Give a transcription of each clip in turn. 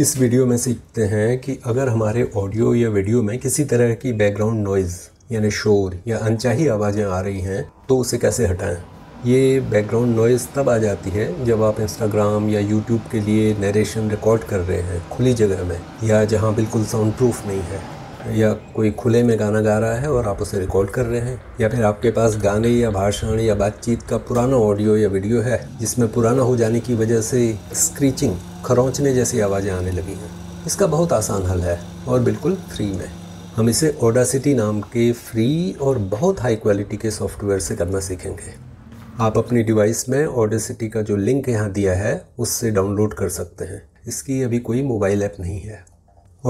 इस वीडियो में सीखते हैं कि अगर हमारे ऑडियो या वीडियो में किसी तरह की बैकग्राउंड नॉइज़ यानी शोर या अनचाही आवाज़ें आ रही हैं तो उसे कैसे हटाएं ये बैकग्राउंड नॉइज़ तब आ जाती है जब आप इंस्टाग्राम या यूट्यूब के लिए नरेशन रिकॉर्ड कर रहे हैं खुली जगह में या जहाँ बिल्कुल साउंड प्रूफ नहीं है या कोई खुले में गाना गा रहा है और आप उसे रिकॉर्ड कर रहे हैं या फिर आपके पास गाने या भाषण या बातचीत का पुराना ऑडियो या वीडियो है जिसमें पुराना हो जाने की वजह से स्क्रीचिंग खरोंचने जैसी आवाज़ें आने लगी हैं इसका बहुत आसान हल है और बिल्कुल फ्री में हम इसे ओडासिटी नाम के फ्री और बहुत हाई क्वालिटी के सॉफ्टवेयर से करना सीखेंगे आप अपनी डिवाइस में ओडासिटी का जो लिंक यहाँ दिया है उससे डाउनलोड कर सकते हैं इसकी अभी कोई मोबाइल ऐप नहीं है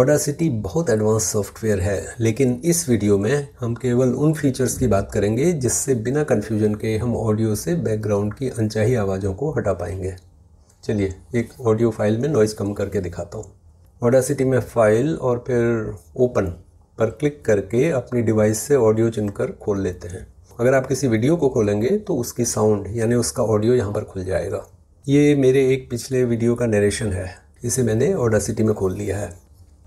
ओडासिटी बहुत एडवांस सॉफ्टवेयर है लेकिन इस वीडियो में हम केवल उन फीचर्स की बात करेंगे जिससे बिना कन्फ्यूजन के हम ऑडियो से बैकग्राउंड की अनचाही आवाज़ों को हटा पाएंगे चलिए एक ऑडियो फाइल में नॉइज़ कम करके दिखाता हूँ ऑडासिटी में फाइल और फिर ओपन पर क्लिक करके अपनी डिवाइस से ऑडियो चुनकर खोल लेते हैं अगर आप किसी वीडियो को खोलेंगे तो उसकी साउंड यानी उसका ऑडियो यहाँ पर खुल जाएगा ये मेरे एक पिछले वीडियो का नरेशन है इसे मैंने ऑडासिटी में खोल लिया है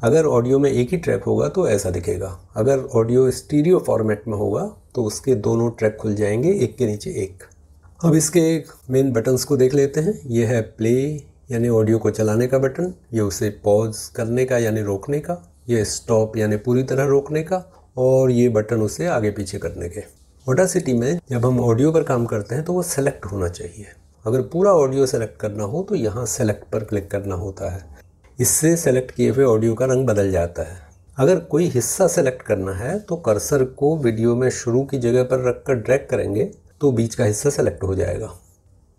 अगर ऑडियो में एक ही ट्रैक होगा तो ऐसा दिखेगा अगर ऑडियो स्टीरियो फॉर्मेट में होगा तो उसके दोनों ट्रैक खुल जाएंगे एक के नीचे एक अब इसके एक मेन बटन्स को देख लेते हैं ये है प्ले यानी ऑडियो को चलाने का बटन ये उसे पॉज करने का यानी रोकने का ये स्टॉप यानी पूरी तरह रोकने का और ये बटन उसे आगे पीछे करने के सिटी में जब हम ऑडियो पर काम करते हैं तो वो सेलेक्ट होना चाहिए अगर पूरा ऑडियो सेलेक्ट करना हो तो यहाँ सेलेक्ट पर क्लिक करना होता है इससे सेलेक्ट किए हुए ऑडियो का रंग बदल जाता है अगर कोई हिस्सा सेलेक्ट करना है तो कर्सर को वीडियो में शुरू की जगह पर रखकर ड्रैग करेंगे तो बीच का हिस्सा सेलेक्ट हो जाएगा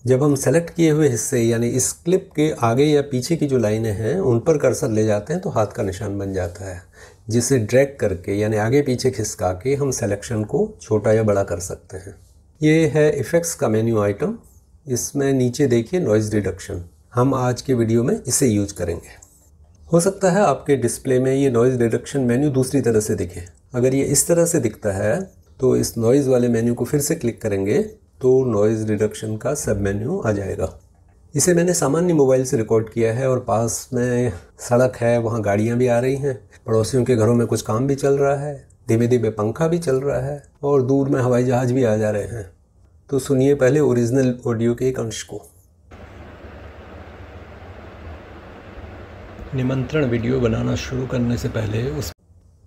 जब हम सेलेक्ट किए हुए हिस्से यानी इस क्लिप के आगे या पीछे की जो लाइनें हैं उन पर कर्सर ले जाते हैं तो हाथ का निशान बन जाता है जिसे ड्रैग करके यानी आगे पीछे खिसका के हम सेलेक्शन को छोटा या बड़ा कर सकते हैं ये है इफ़ेक्ट्स का मेन्यू आइटम इसमें नीचे देखिए नॉइज़ रिडक्शन हम आज के वीडियो में इसे यूज करेंगे हो सकता है आपके डिस्प्ले में ये नॉइज़ रिडक्शन मेन्यू दूसरी तरह से दिखे अगर ये इस तरह से दिखता है तो इस नॉइज़ वाले मेन्यू को फिर से क्लिक करेंगे तो नॉइज़ रिडक्शन का सब मेन्यू आ जाएगा इसे मैंने सामान्य मोबाइल से रिकॉर्ड किया है और पास में सड़क है वहाँ गाड़ियाँ भी आ रही हैं पड़ोसियों के घरों में कुछ काम भी चल रहा है धीमे धीमे पंखा भी चल रहा है और दूर में हवाई जहाज भी आ जा रहे हैं तो सुनिए पहले ओरिजिनल ऑडियो के एक अंश को निमंत्रण वीडियो बनाना शुरू करने से पहले उस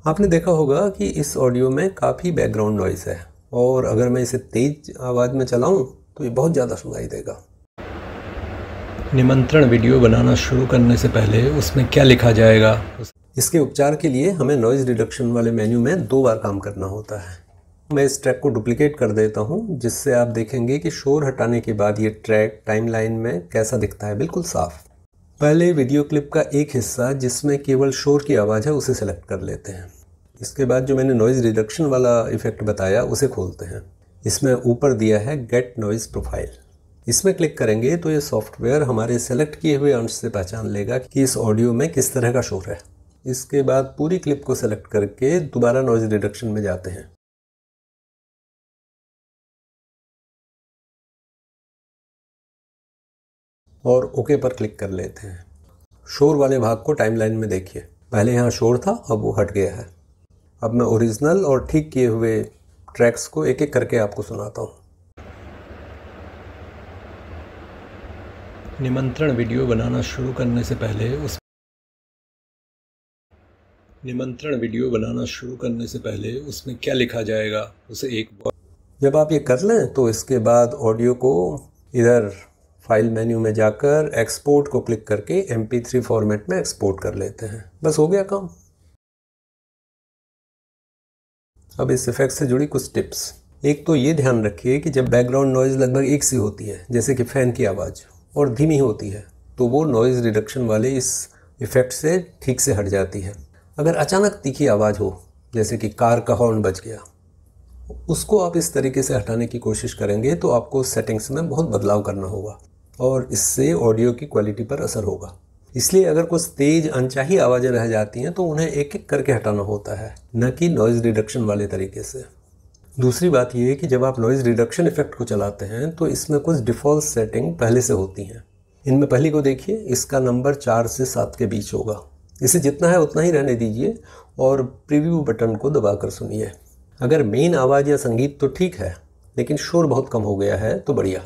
आपने देखा होगा कि इस ऑडियो में काफ़ी बैकग्राउंड नॉइस है और अगर मैं इसे तेज आवाज़ में चलाऊं तो ये बहुत ज़्यादा सुनाई देगा निमंत्रण वीडियो बनाना शुरू करने से पहले उसमें क्या लिखा जाएगा इसके उपचार के लिए हमें नॉइज़ रिडक्शन वाले मेन्यू में दो बार काम करना होता है मैं इस ट्रैक को डुप्लीकेट कर देता हूँ जिससे आप देखेंगे कि शोर हटाने के बाद ये ट्रैक टाइमलाइन में कैसा दिखता है बिल्कुल साफ़ पहले वीडियो क्लिप का एक हिस्सा जिसमें केवल शोर की आवाज़ है उसे सेलेक्ट कर लेते हैं इसके बाद जो मैंने नॉइज़ रिडक्शन वाला इफ़ेक्ट बताया उसे खोलते हैं इसमें ऊपर दिया है गेट नॉइज़ प्रोफाइल इसमें क्लिक करेंगे तो ये सॉफ्टवेयर हमारे सेलेक्ट किए हुए अंश से पहचान लेगा कि इस ऑडियो में किस तरह का शोर है इसके बाद पूरी क्लिप को सेलेक्ट करके दोबारा नॉइज़ रिडक्शन में जाते हैं और ओके पर क्लिक कर लेते हैं शोर वाले भाग को टाइमलाइन में देखिए पहले यहाँ शोर था अब वो हट गया है अब मैं ओरिजिनल और ठीक किए हुए ट्रैक्स को एक एक करके आपको सुनाता हूँ निमंत्रण वीडियो बनाना शुरू करने से पहले उस निमंत्रण वीडियो बनाना शुरू करने से पहले उसमें क्या लिखा जाएगा उसे एक बार जब आप ये कर लें तो इसके बाद ऑडियो को इधर फाइल मेन्यू में जाकर एक्सपोर्ट को क्लिक करके एम थ्री फॉर्मेट में एक्सपोर्ट कर लेते हैं बस हो गया काम अब इस इफेक्ट से जुड़ी कुछ टिप्स एक तो ये ध्यान रखिए कि जब बैकग्राउंड नॉइज़ लगभग एक सी होती है जैसे कि फ़ैन की आवाज़ और धीमी होती है तो वो नॉइज़ रिडक्शन वाले इस इफ़ेक्ट से ठीक से हट जाती है अगर अचानक तीखी आवाज़ हो जैसे कि कार का हॉर्न बज गया उसको आप इस तरीके से हटाने की कोशिश करेंगे तो आपको सेटिंग्स में बहुत बदलाव करना होगा और इससे ऑडियो की क्वालिटी पर असर होगा इसलिए अगर कुछ तेज अनचाही आवाज़ें रह जाती हैं तो उन्हें एक एक करके हटाना होता है न कि नॉइज़ रिडक्शन वाले तरीके से दूसरी बात यह है कि जब आप नॉइज़ रिडक्शन इफेक्ट को चलाते हैं तो इसमें कुछ डिफ़ॉल्ट सेटिंग पहले से होती हैं इनमें पहली को देखिए इसका नंबर चार से सात के बीच होगा इसे जितना है उतना ही रहने दीजिए और प्रीव्यू बटन को दबाकर सुनिए अगर मेन आवाज़ या संगीत तो ठीक है लेकिन शोर बहुत कम हो गया है तो बढ़िया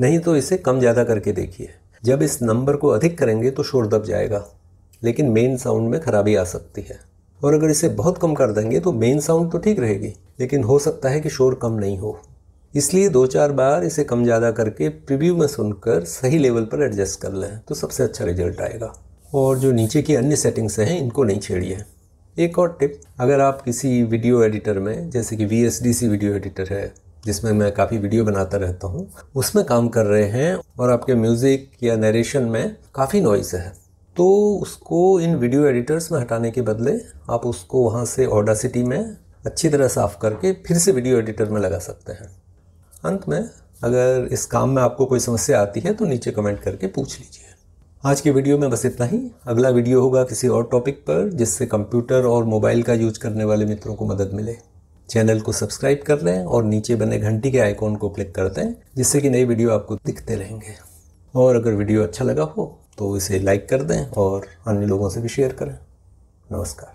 नहीं तो इसे कम ज़्यादा करके देखिए जब इस नंबर को अधिक करेंगे तो शोर दब जाएगा लेकिन मेन साउंड में खराबी आ सकती है और अगर इसे बहुत कम कर देंगे तो मेन साउंड तो ठीक रहेगी लेकिन हो सकता है कि शोर कम नहीं हो इसलिए दो चार बार इसे कम ज़्यादा करके प्रीव्यू में सुनकर सही लेवल पर एडजस्ट कर लें तो सबसे अच्छा रिजल्ट आएगा और जो नीचे की अन्य सेटिंग्स हैं इनको नहीं छेड़िए एक और टिप अगर आप किसी वीडियो एडिटर में जैसे कि वी वीडियो एडिटर है जिसमें मैं काफ़ी वीडियो बनाता रहता हूँ उसमें काम कर रहे हैं और आपके म्यूज़िक या नरेशन में काफ़ी नॉइस है तो उसको इन वीडियो एडिटर्स में हटाने के बदले आप उसको वहाँ से ऑडासिटी में अच्छी तरह साफ़ करके फिर से वीडियो एडिटर में लगा सकते हैं अंत में अगर इस काम में आपको कोई समस्या आती है तो नीचे कमेंट करके पूछ लीजिए आज के वीडियो में बस इतना ही अगला वीडियो होगा किसी और टॉपिक पर जिससे कंप्यूटर और मोबाइल का यूज करने वाले मित्रों को मदद मिले चैनल को सब्सक्राइब कर लें और नीचे बने घंटी के आइकॉन को क्लिक कर दें जिससे कि नई वीडियो आपको दिखते रहेंगे और अगर वीडियो अच्छा लगा हो तो इसे लाइक कर दें और अन्य लोगों से भी शेयर करें नमस्कार